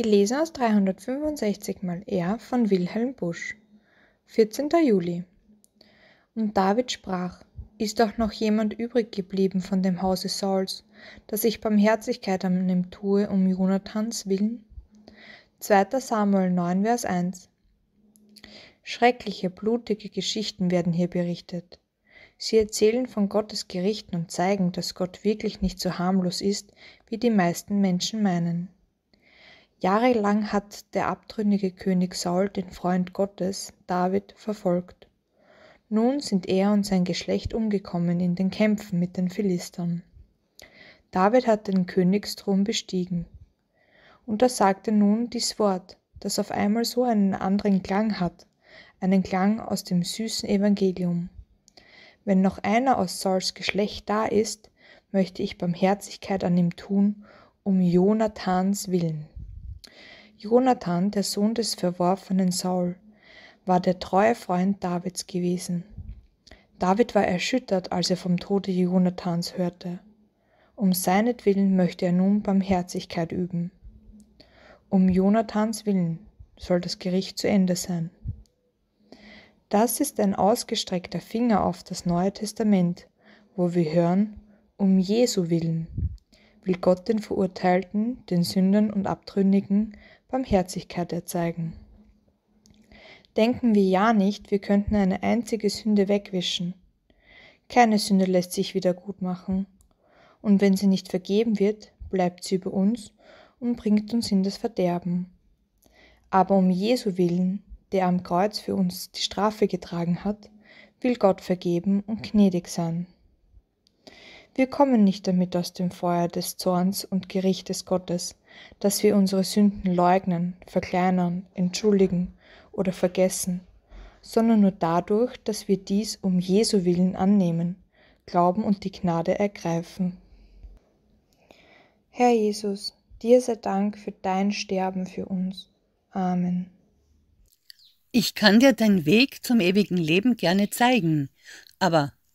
Gelesen aus 365 mal R von Wilhelm Busch. 14. Juli. Und David sprach, ist doch noch jemand übrig geblieben von dem Hause Sauls, dass ich Barmherzigkeit an ihm tue um Jonathans willen? 2. Samuel 9, Vers 1. Schreckliche, blutige Geschichten werden hier berichtet. Sie erzählen von Gottes Gerichten und zeigen, dass Gott wirklich nicht so harmlos ist, wie die meisten Menschen meinen. Jahrelang hat der abtrünnige König Saul den Freund Gottes, David, verfolgt. Nun sind er und sein Geschlecht umgekommen in den Kämpfen mit den Philistern. David hat den Königsthron bestiegen. Und da sagte nun dies Wort, das auf einmal so einen anderen Klang hat, einen Klang aus dem süßen Evangelium. Wenn noch einer aus Sauls Geschlecht da ist, möchte ich Barmherzigkeit an ihm tun, um Jonathans willen. Jonathan, der Sohn des verworfenen Saul, war der treue Freund Davids gewesen. David war erschüttert, als er vom Tode Jonathans hörte. Um seinetwillen möchte er nun Barmherzigkeit üben. Um Jonathans willen soll das Gericht zu Ende sein. Das ist ein ausgestreckter Finger auf das Neue Testament, wo wir hören, um Jesu willen will Gott den Verurteilten, den Sündern und Abtrünnigen Barmherzigkeit erzeigen. Denken wir ja nicht, wir könnten eine einzige Sünde wegwischen. Keine Sünde lässt sich wieder gut machen. Und wenn sie nicht vergeben wird, bleibt sie über uns und bringt uns in das Verderben. Aber um Jesu willen, der am Kreuz für uns die Strafe getragen hat, will Gott vergeben und gnädig sein. Wir kommen nicht damit aus dem Feuer des Zorns und Gerichtes Gottes, dass wir unsere Sünden leugnen, verkleinern, entschuldigen oder vergessen, sondern nur dadurch, dass wir dies um Jesu willen annehmen, glauben und die Gnade ergreifen. Herr Jesus, dir sei Dank für dein Sterben für uns. Amen. Ich kann dir deinen Weg zum ewigen Leben gerne zeigen, aber